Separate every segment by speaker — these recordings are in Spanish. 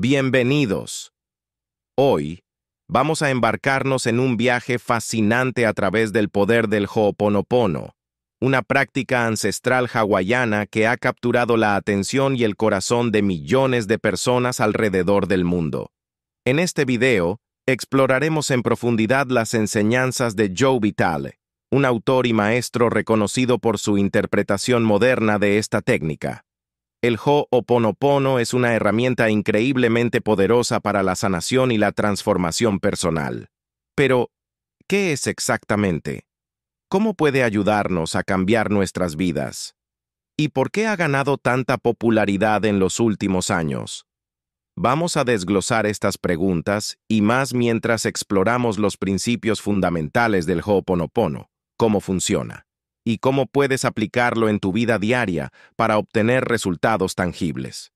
Speaker 1: Bienvenidos. Hoy vamos a embarcarnos en un viaje fascinante a través del poder del Ho'oponopono, una práctica ancestral hawaiana que ha capturado la atención y el corazón de millones de personas alrededor del mundo. En este video, exploraremos en profundidad las enseñanzas de Joe Vital, un autor y maestro reconocido por su interpretación moderna de esta técnica. El Ho'oponopono es una herramienta increíblemente poderosa para la sanación y la transformación personal. Pero, ¿qué es exactamente? ¿Cómo puede ayudarnos a cambiar nuestras vidas? ¿Y por qué ha ganado tanta popularidad en los últimos años? Vamos a desglosar estas preguntas y más mientras exploramos los principios fundamentales del Ho'oponopono, cómo funciona y cómo puedes aplicarlo en tu vida diaria para obtener resultados tangibles.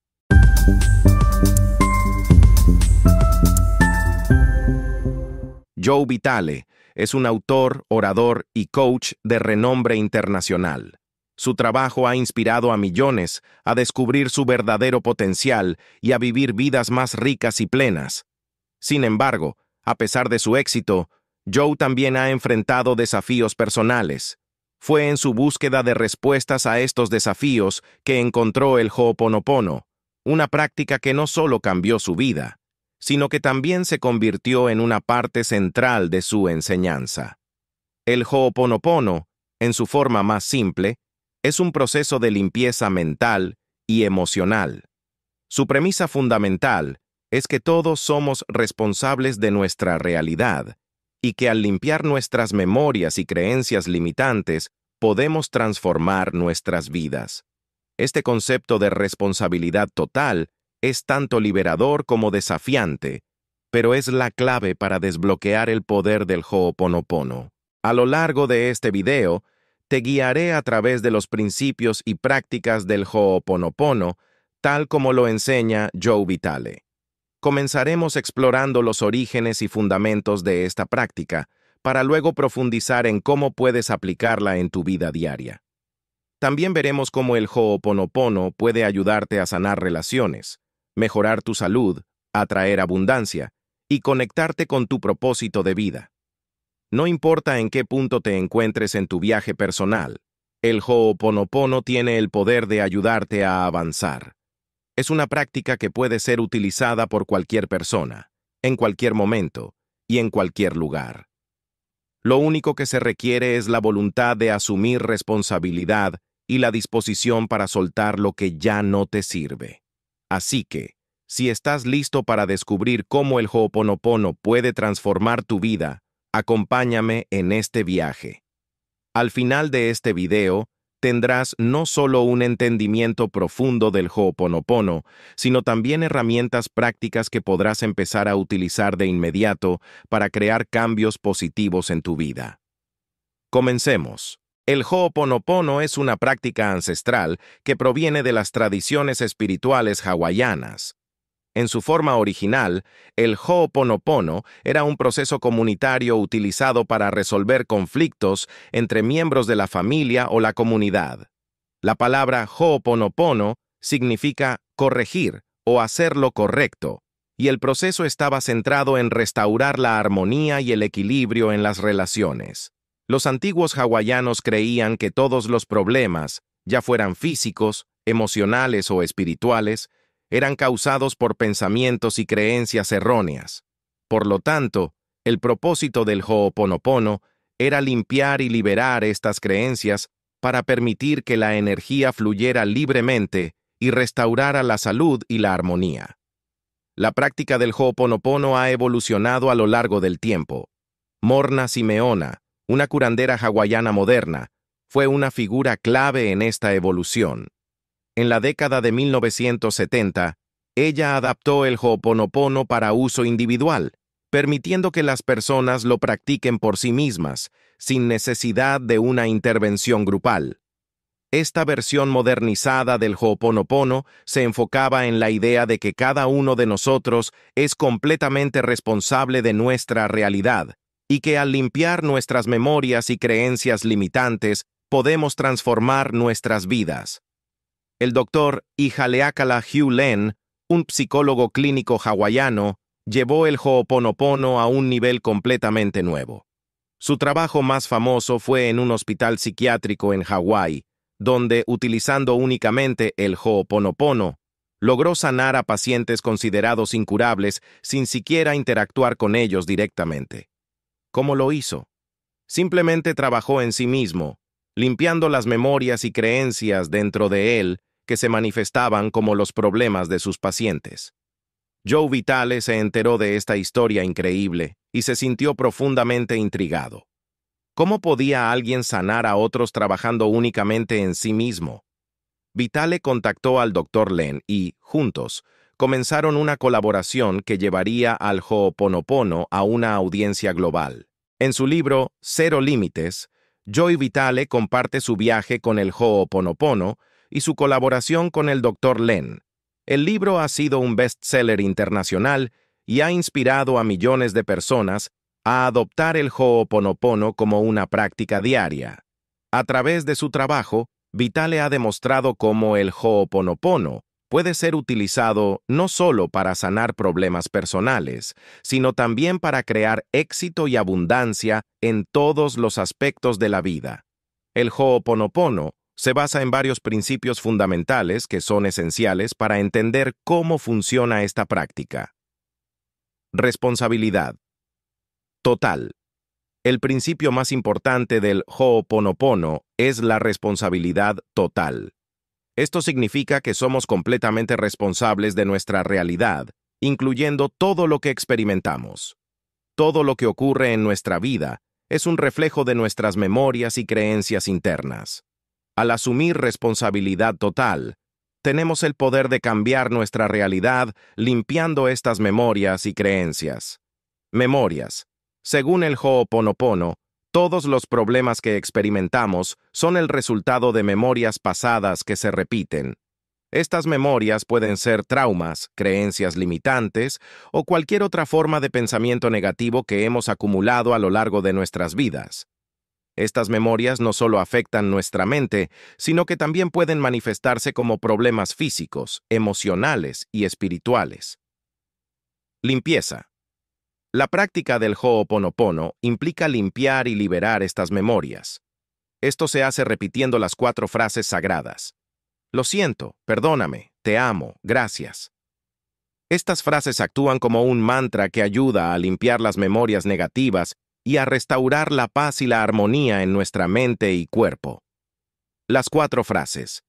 Speaker 1: Joe Vitale es un autor, orador y coach de renombre internacional. Su trabajo ha inspirado a millones a descubrir su verdadero potencial y a vivir vidas más ricas y plenas. Sin embargo, a pesar de su éxito, Joe también ha enfrentado desafíos personales. Fue en su búsqueda de respuestas a estos desafíos que encontró el Ho'oponopono, una práctica que no solo cambió su vida, sino que también se convirtió en una parte central de su enseñanza. El Ho'oponopono, en su forma más simple, es un proceso de limpieza mental y emocional. Su premisa fundamental es que todos somos responsables de nuestra realidad y que al limpiar nuestras memorias y creencias limitantes, podemos transformar nuestras vidas. Este concepto de responsabilidad total es tanto liberador como desafiante, pero es la clave para desbloquear el poder del Ho'oponopono. A lo largo de este video, te guiaré a través de los principios y prácticas del Ho'oponopono, tal como lo enseña Joe Vitale comenzaremos explorando los orígenes y fundamentos de esta práctica, para luego profundizar en cómo puedes aplicarla en tu vida diaria. También veremos cómo el Ho'oponopono puede ayudarte a sanar relaciones, mejorar tu salud, atraer abundancia y conectarte con tu propósito de vida. No importa en qué punto te encuentres en tu viaje personal, el Ho'oponopono tiene el poder de ayudarte a avanzar. Es una práctica que puede ser utilizada por cualquier persona, en cualquier momento y en cualquier lugar. Lo único que se requiere es la voluntad de asumir responsabilidad y la disposición para soltar lo que ya no te sirve. Así que, si estás listo para descubrir cómo el Ho'oponopono puede transformar tu vida, acompáñame en este viaje. Al final de este video, tendrás no solo un entendimiento profundo del Ho'oponopono, sino también herramientas prácticas que podrás empezar a utilizar de inmediato para crear cambios positivos en tu vida. Comencemos. El Ho'oponopono es una práctica ancestral que proviene de las tradiciones espirituales hawaianas. En su forma original, el Ho'oponopono era un proceso comunitario utilizado para resolver conflictos entre miembros de la familia o la comunidad. La palabra Ho'oponopono significa corregir o hacer lo correcto, y el proceso estaba centrado en restaurar la armonía y el equilibrio en las relaciones. Los antiguos hawaianos creían que todos los problemas, ya fueran físicos, emocionales o espirituales, eran causados por pensamientos y creencias erróneas. Por lo tanto, el propósito del Ho'oponopono era limpiar y liberar estas creencias para permitir que la energía fluyera libremente y restaurara la salud y la armonía. La práctica del Ho'oponopono ha evolucionado a lo largo del tiempo. Morna Simeona, una curandera hawaiana moderna, fue una figura clave en esta evolución. En la década de 1970, ella adaptó el Ho'oponopono para uso individual, permitiendo que las personas lo practiquen por sí mismas, sin necesidad de una intervención grupal. Esta versión modernizada del Ho'oponopono se enfocaba en la idea de que cada uno de nosotros es completamente responsable de nuestra realidad y que al limpiar nuestras memorias y creencias limitantes podemos transformar nuestras vidas el doctor Ijaleakala Hugh Len, un psicólogo clínico hawaiano, llevó el Ho'oponopono a un nivel completamente nuevo. Su trabajo más famoso fue en un hospital psiquiátrico en Hawái, donde, utilizando únicamente el Ho'oponopono, logró sanar a pacientes considerados incurables sin siquiera interactuar con ellos directamente. ¿Cómo lo hizo? Simplemente trabajó en sí mismo, limpiando las memorias y creencias dentro de él que se manifestaban como los problemas de sus pacientes. Joe Vitale se enteró de esta historia increíble y se sintió profundamente intrigado. ¿Cómo podía alguien sanar a otros trabajando únicamente en sí mismo? Vitale contactó al Dr. Len y, juntos, comenzaron una colaboración que llevaría al Ho'oponopono a una audiencia global. En su libro Cero Límites, Joe Vitale comparte su viaje con el Ho'oponopono y su colaboración con el Dr. Len. El libro ha sido un bestseller internacional y ha inspirado a millones de personas a adoptar el Ho'oponopono como una práctica diaria. A través de su trabajo, Vitale ha demostrado cómo el Ho'oponopono puede ser utilizado no solo para sanar problemas personales, sino también para crear éxito y abundancia en todos los aspectos de la vida. El Ho'oponopono se basa en varios principios fundamentales que son esenciales para entender cómo funciona esta práctica. Responsabilidad. Total. El principio más importante del Ho'oponopono es la responsabilidad total. Esto significa que somos completamente responsables de nuestra realidad, incluyendo todo lo que experimentamos. Todo lo que ocurre en nuestra vida es un reflejo de nuestras memorias y creencias internas. Al asumir responsabilidad total, tenemos el poder de cambiar nuestra realidad limpiando estas memorias y creencias. Memorias. Según el Ho'oponopono, todos los problemas que experimentamos son el resultado de memorias pasadas que se repiten. Estas memorias pueden ser traumas, creencias limitantes o cualquier otra forma de pensamiento negativo que hemos acumulado a lo largo de nuestras vidas. Estas memorias no solo afectan nuestra mente, sino que también pueden manifestarse como problemas físicos, emocionales y espirituales. Limpieza. La práctica del Ho'oponopono implica limpiar y liberar estas memorias. Esto se hace repitiendo las cuatro frases sagradas. Lo siento, perdóname, te amo, gracias. Estas frases actúan como un mantra que ayuda a limpiar las memorias negativas y a restaurar la paz y la armonía en nuestra mente y cuerpo. Las cuatro frases.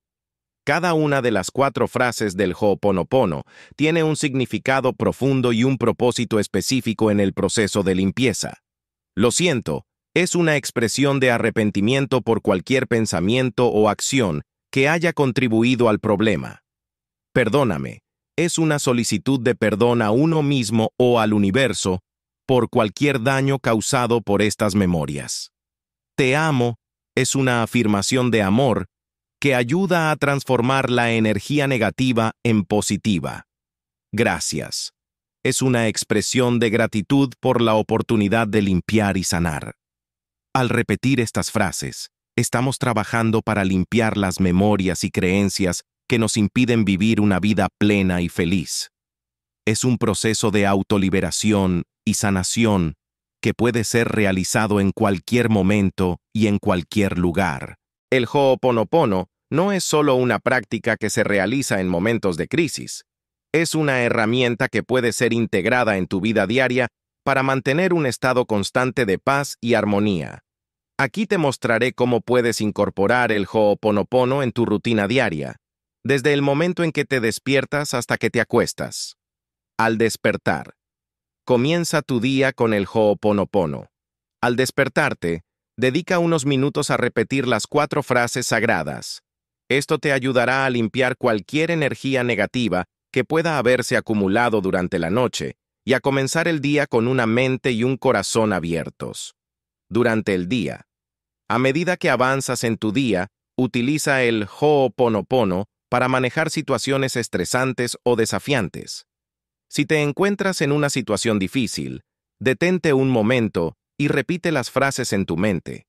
Speaker 1: Cada una de las cuatro frases del Ho'oponopono tiene un significado profundo y un propósito específico en el proceso de limpieza. Lo siento, es una expresión de arrepentimiento por cualquier pensamiento o acción que haya contribuido al problema. Perdóname, es una solicitud de perdón a uno mismo o al universo por cualquier daño causado por estas memorias. Te amo es una afirmación de amor que ayuda a transformar la energía negativa en positiva. Gracias. Es una expresión de gratitud por la oportunidad de limpiar y sanar. Al repetir estas frases, estamos trabajando para limpiar las memorias y creencias que nos impiden vivir una vida plena y feliz. Es un proceso de autoliberación y sanación que puede ser realizado en cualquier momento y en cualquier lugar. El Ho'oponopono no es solo una práctica que se realiza en momentos de crisis. Es una herramienta que puede ser integrada en tu vida diaria para mantener un estado constante de paz y armonía. Aquí te mostraré cómo puedes incorporar el Ho'oponopono en tu rutina diaria, desde el momento en que te despiertas hasta que te acuestas. Al despertar, Comienza tu día con el Ho'oponopono. Al despertarte, dedica unos minutos a repetir las cuatro frases sagradas. Esto te ayudará a limpiar cualquier energía negativa que pueda haberse acumulado durante la noche y a comenzar el día con una mente y un corazón abiertos. Durante el día, a medida que avanzas en tu día, utiliza el Ho'oponopono para manejar situaciones estresantes o desafiantes. Si te encuentras en una situación difícil, detente un momento y repite las frases en tu mente.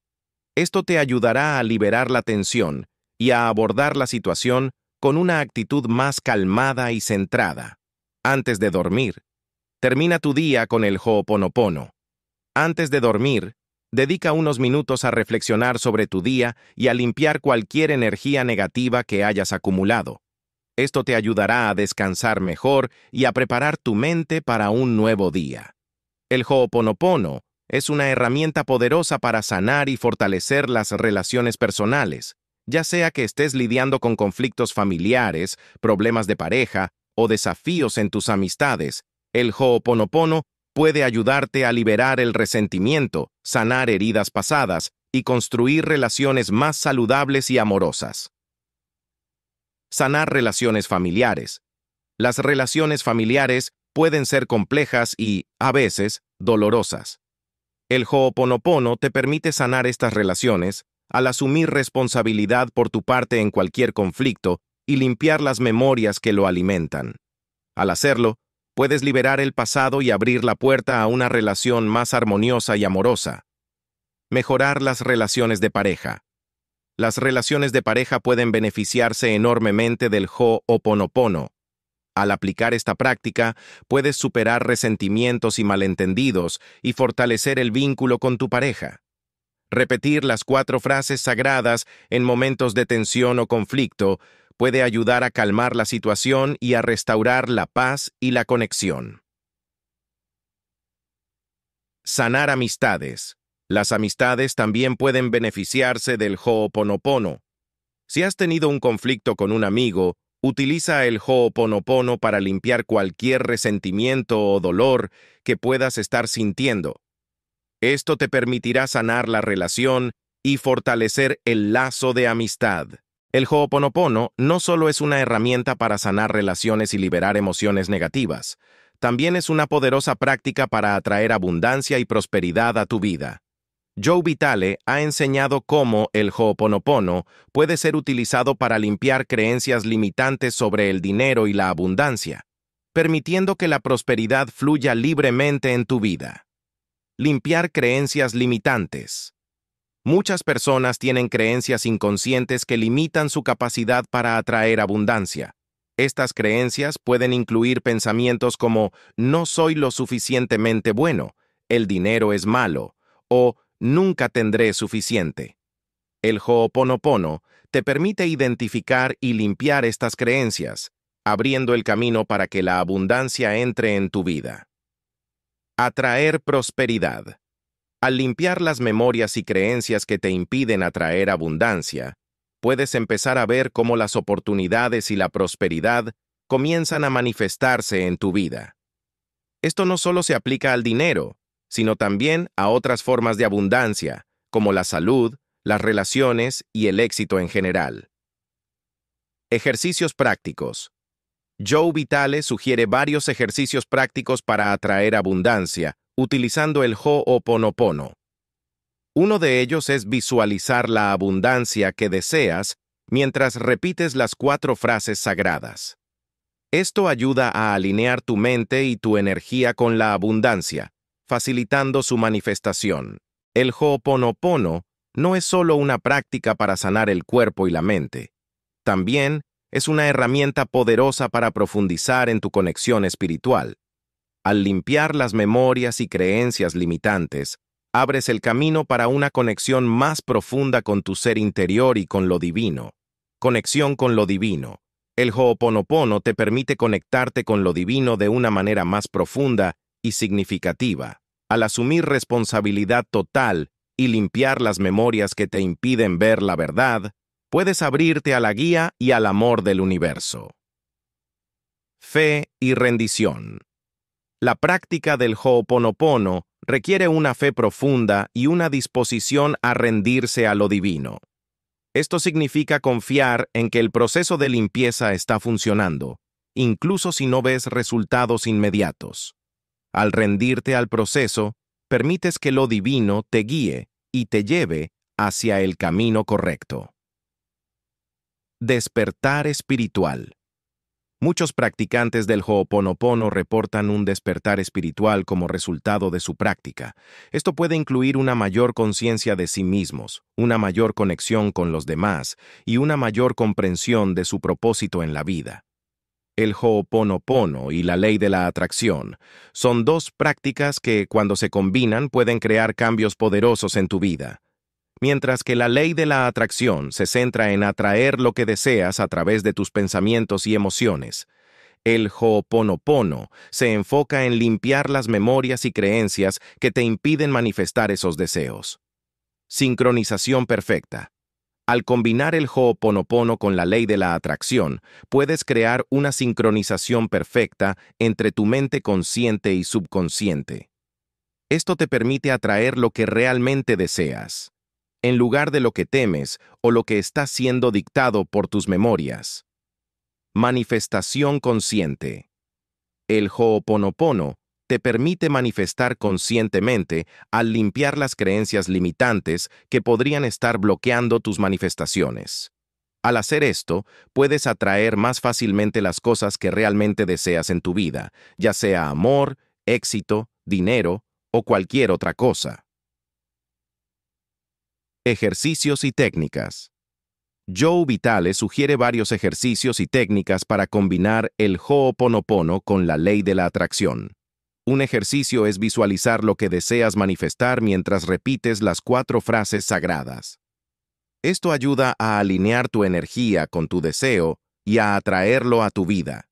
Speaker 1: Esto te ayudará a liberar la tensión y a abordar la situación con una actitud más calmada y centrada. Antes de dormir, termina tu día con el Ho'oponopono. Antes de dormir, dedica unos minutos a reflexionar sobre tu día y a limpiar cualquier energía negativa que hayas acumulado. Esto te ayudará a descansar mejor y a preparar tu mente para un nuevo día. El Ho'oponopono es una herramienta poderosa para sanar y fortalecer las relaciones personales, ya sea que estés lidiando con conflictos familiares, problemas de pareja o desafíos en tus amistades. El Ho'oponopono puede ayudarte a liberar el resentimiento, sanar heridas pasadas y construir relaciones más saludables y amorosas. Sanar relaciones familiares. Las relaciones familiares pueden ser complejas y, a veces, dolorosas. El Ho'oponopono te permite sanar estas relaciones al asumir responsabilidad por tu parte en cualquier conflicto y limpiar las memorias que lo alimentan. Al hacerlo, puedes liberar el pasado y abrir la puerta a una relación más armoniosa y amorosa. Mejorar las relaciones de pareja las relaciones de pareja pueden beneficiarse enormemente del Ho'oponopono. Al aplicar esta práctica, puedes superar resentimientos y malentendidos y fortalecer el vínculo con tu pareja. Repetir las cuatro frases sagradas en momentos de tensión o conflicto puede ayudar a calmar la situación y a restaurar la paz y la conexión. Sanar amistades. Las amistades también pueden beneficiarse del Ho'oponopono. Si has tenido un conflicto con un amigo, utiliza el Ho'oponopono para limpiar cualquier resentimiento o dolor que puedas estar sintiendo. Esto te permitirá sanar la relación y fortalecer el lazo de amistad. El Ho'oponopono no solo es una herramienta para sanar relaciones y liberar emociones negativas, también es una poderosa práctica para atraer abundancia y prosperidad a tu vida. Joe Vitale ha enseñado cómo el Ho'oponopono puede ser utilizado para limpiar creencias limitantes sobre el dinero y la abundancia, permitiendo que la prosperidad fluya libremente en tu vida. Limpiar creencias limitantes. Muchas personas tienen creencias inconscientes que limitan su capacidad para atraer abundancia. Estas creencias pueden incluir pensamientos como no soy lo suficientemente bueno, el dinero es malo, o nunca tendré suficiente. El Ho'oponopono te permite identificar y limpiar estas creencias, abriendo el camino para que la abundancia entre en tu vida. Atraer prosperidad. Al limpiar las memorias y creencias que te impiden atraer abundancia, puedes empezar a ver cómo las oportunidades y la prosperidad comienzan a manifestarse en tu vida. Esto no solo se aplica al dinero, sino también a otras formas de abundancia, como la salud, las relaciones y el éxito en general. Ejercicios prácticos. Joe Vitale sugiere varios ejercicios prácticos para atraer abundancia, utilizando el Ho'oponopono. Uno de ellos es visualizar la abundancia que deseas mientras repites las cuatro frases sagradas. Esto ayuda a alinear tu mente y tu energía con la abundancia, facilitando su manifestación. El Ho'oponopono no es solo una práctica para sanar el cuerpo y la mente, también es una herramienta poderosa para profundizar en tu conexión espiritual. Al limpiar las memorias y creencias limitantes, abres el camino para una conexión más profunda con tu ser interior y con lo divino. Conexión con lo divino. El Ho'oponopono te permite conectarte con lo divino de una manera más profunda significativa, al asumir responsabilidad total y limpiar las memorias que te impiden ver la verdad, puedes abrirte a la guía y al amor del universo. Fe y rendición. La práctica del Ho'oponopono requiere una fe profunda y una disposición a rendirse a lo divino. Esto significa confiar en que el proceso de limpieza está funcionando, incluso si no ves resultados inmediatos. Al rendirte al proceso, permites que lo divino te guíe y te lleve hacia el camino correcto. Despertar espiritual. Muchos practicantes del Ho'oponopono reportan un despertar espiritual como resultado de su práctica. Esto puede incluir una mayor conciencia de sí mismos, una mayor conexión con los demás y una mayor comprensión de su propósito en la vida. El ho'oponopono y la ley de la atracción son dos prácticas que, cuando se combinan, pueden crear cambios poderosos en tu vida. Mientras que la ley de la atracción se centra en atraer lo que deseas a través de tus pensamientos y emociones, el ho'oponopono se enfoca en limpiar las memorias y creencias que te impiden manifestar esos deseos. Sincronización perfecta. Al combinar el Ho'oponopono con la ley de la atracción, puedes crear una sincronización perfecta entre tu mente consciente y subconsciente. Esto te permite atraer lo que realmente deseas, en lugar de lo que temes o lo que está siendo dictado por tus memorias. Manifestación consciente. El Ho'oponopono te permite manifestar conscientemente al limpiar las creencias limitantes que podrían estar bloqueando tus manifestaciones. Al hacer esto, puedes atraer más fácilmente las cosas que realmente deseas en tu vida, ya sea amor, éxito, dinero o cualquier otra cosa. Ejercicios y técnicas. Joe Vitale sugiere varios ejercicios y técnicas para combinar el Ho'oponopono con la ley de la atracción. Un ejercicio es visualizar lo que deseas manifestar mientras repites las cuatro frases sagradas. Esto ayuda a alinear tu energía con tu deseo y a atraerlo a tu vida.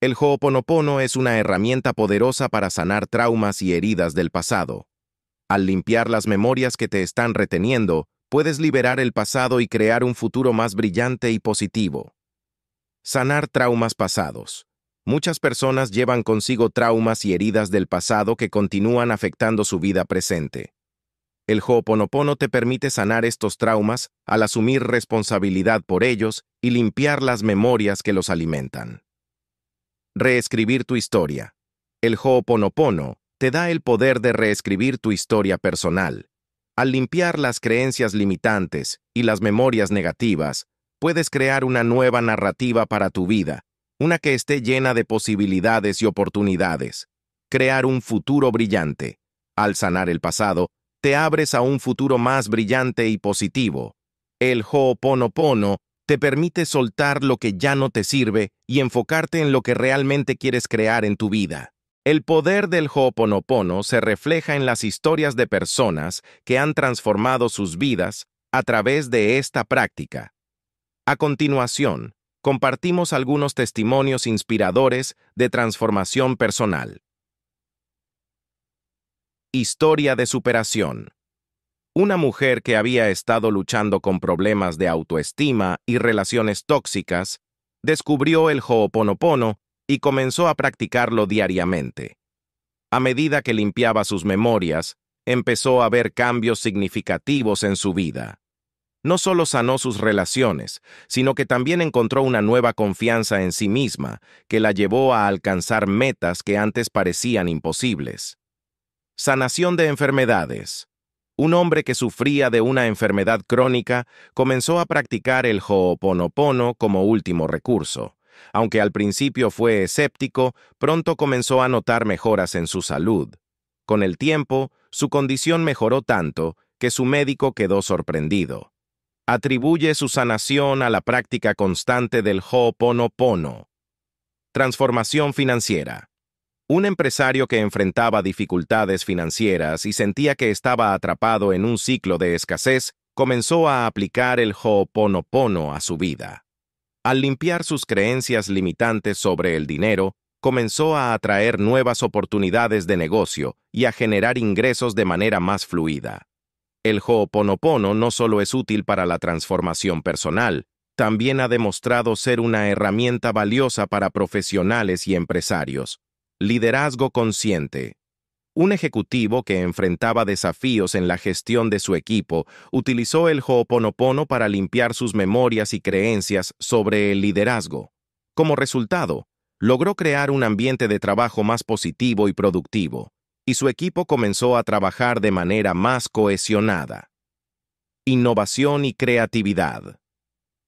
Speaker 1: El Ho'oponopono es una herramienta poderosa para sanar traumas y heridas del pasado. Al limpiar las memorias que te están reteniendo, puedes liberar el pasado y crear un futuro más brillante y positivo. Sanar traumas pasados. Muchas personas llevan consigo traumas y heridas del pasado que continúan afectando su vida presente. El Ho'oponopono te permite sanar estos traumas al asumir responsabilidad por ellos y limpiar las memorias que los alimentan. Reescribir tu historia. El Ho'oponopono te da el poder de reescribir tu historia personal. Al limpiar las creencias limitantes y las memorias negativas, puedes crear una nueva narrativa para tu vida una que esté llena de posibilidades y oportunidades, crear un futuro brillante. Al sanar el pasado, te abres a un futuro más brillante y positivo. El Ho'oponopono te permite soltar lo que ya no te sirve y enfocarte en lo que realmente quieres crear en tu vida. El poder del Ho'oponopono se refleja en las historias de personas que han transformado sus vidas a través de esta práctica. A continuación, compartimos algunos testimonios inspiradores de transformación personal. Historia de superación. Una mujer que había estado luchando con problemas de autoestima y relaciones tóxicas, descubrió el Ho'oponopono y comenzó a practicarlo diariamente. A medida que limpiaba sus memorias, empezó a ver cambios significativos en su vida. No solo sanó sus relaciones, sino que también encontró una nueva confianza en sí misma que la llevó a alcanzar metas que antes parecían imposibles. Sanación de enfermedades. Un hombre que sufría de una enfermedad crónica comenzó a practicar el Ho'oponopono como último recurso. Aunque al principio fue escéptico, pronto comenzó a notar mejoras en su salud. Con el tiempo, su condición mejoró tanto que su médico quedó sorprendido atribuye su sanación a la práctica constante del Ho'oponopono. Transformación financiera. Un empresario que enfrentaba dificultades financieras y sentía que estaba atrapado en un ciclo de escasez, comenzó a aplicar el Ho'oponopono a su vida. Al limpiar sus creencias limitantes sobre el dinero, comenzó a atraer nuevas oportunidades de negocio y a generar ingresos de manera más fluida. El Ho'oponopono no solo es útil para la transformación personal, también ha demostrado ser una herramienta valiosa para profesionales y empresarios. Liderazgo consciente. Un ejecutivo que enfrentaba desafíos en la gestión de su equipo utilizó el Ho'oponopono para limpiar sus memorias y creencias sobre el liderazgo. Como resultado, logró crear un ambiente de trabajo más positivo y productivo y su equipo comenzó a trabajar de manera más cohesionada. Innovación y creatividad.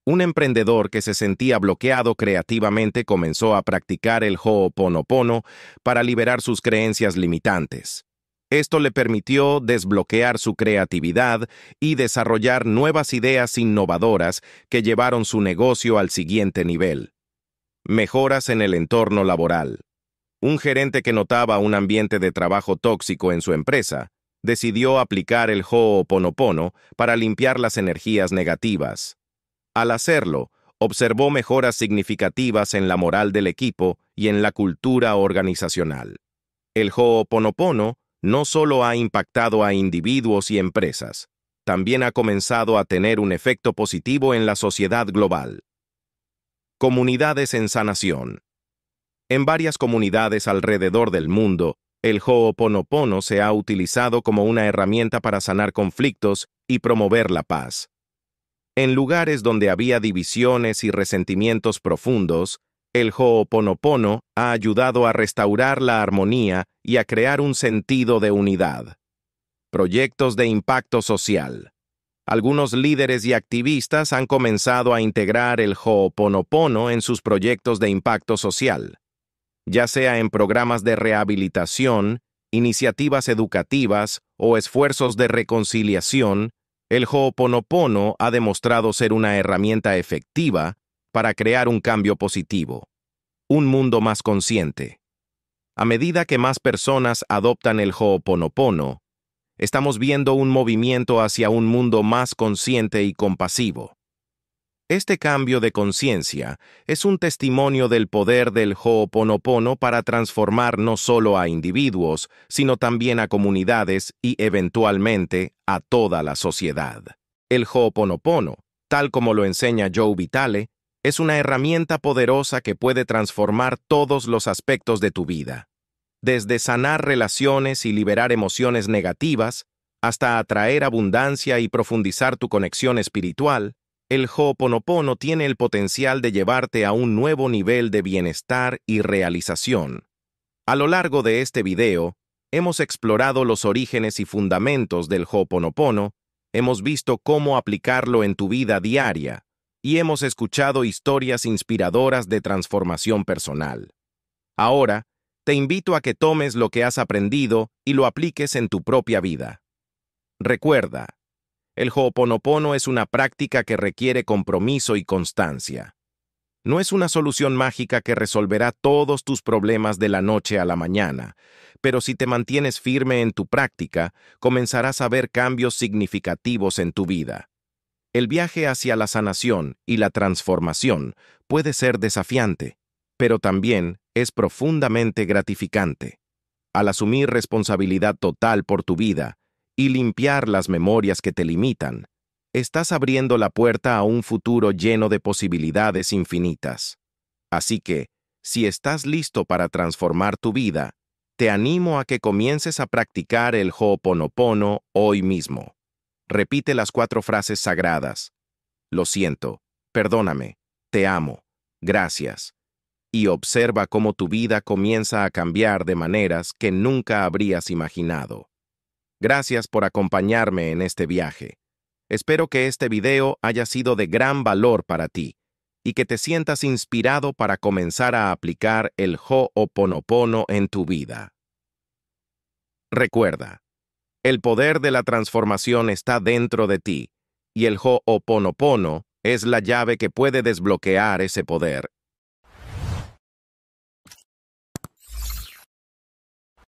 Speaker 1: Un emprendedor que se sentía bloqueado creativamente comenzó a practicar el Ho'oponopono para liberar sus creencias limitantes. Esto le permitió desbloquear su creatividad y desarrollar nuevas ideas innovadoras que llevaron su negocio al siguiente nivel. Mejoras en el entorno laboral. Un gerente que notaba un ambiente de trabajo tóxico en su empresa decidió aplicar el Ho'oponopono para limpiar las energías negativas. Al hacerlo, observó mejoras significativas en la moral del equipo y en la cultura organizacional. El Ho'oponopono no solo ha impactado a individuos y empresas, también ha comenzado a tener un efecto positivo en la sociedad global. Comunidades en sanación. En varias comunidades alrededor del mundo, el Ho'oponopono se ha utilizado como una herramienta para sanar conflictos y promover la paz. En lugares donde había divisiones y resentimientos profundos, el Ho'oponopono ha ayudado a restaurar la armonía y a crear un sentido de unidad. Proyectos de impacto social. Algunos líderes y activistas han comenzado a integrar el Ho'oponopono en sus proyectos de impacto social ya sea en programas de rehabilitación, iniciativas educativas o esfuerzos de reconciliación, el Ho'oponopono ha demostrado ser una herramienta efectiva para crear un cambio positivo, un mundo más consciente. A medida que más personas adoptan el Ho'oponopono, estamos viendo un movimiento hacia un mundo más consciente y compasivo. Este cambio de conciencia es un testimonio del poder del Ho'oponopono para transformar no solo a individuos, sino también a comunidades y eventualmente a toda la sociedad. El Ho'oponopono, tal como lo enseña Joe Vitale, es una herramienta poderosa que puede transformar todos los aspectos de tu vida, desde sanar relaciones y liberar emociones negativas, hasta atraer abundancia y profundizar tu conexión espiritual, el Ho'oponopono tiene el potencial de llevarte a un nuevo nivel de bienestar y realización. A lo largo de este video, hemos explorado los orígenes y fundamentos del Ho'oponopono, hemos visto cómo aplicarlo en tu vida diaria y hemos escuchado historias inspiradoras de transformación personal. Ahora, te invito a que tomes lo que has aprendido y lo apliques en tu propia vida. Recuerda, el ho'oponopono es una práctica que requiere compromiso y constancia. No es una solución mágica que resolverá todos tus problemas de la noche a la mañana, pero si te mantienes firme en tu práctica, comenzarás a ver cambios significativos en tu vida. El viaje hacia la sanación y la transformación puede ser desafiante, pero también es profundamente gratificante. Al asumir responsabilidad total por tu vida, y limpiar las memorias que te limitan, estás abriendo la puerta a un futuro lleno de posibilidades infinitas. Así que, si estás listo para transformar tu vida, te animo a que comiences a practicar el Ho'oponopono hoy mismo. Repite las cuatro frases sagradas. Lo siento, perdóname, te amo, gracias. Y observa cómo tu vida comienza a cambiar de maneras que nunca habrías imaginado. Gracias por acompañarme en este viaje. Espero que este video haya sido de gran valor para ti y que te sientas inspirado para comenzar a aplicar el Ho'oponopono en tu vida. Recuerda, el poder de la transformación está dentro de ti y el Ho'oponopono es la llave que puede desbloquear ese poder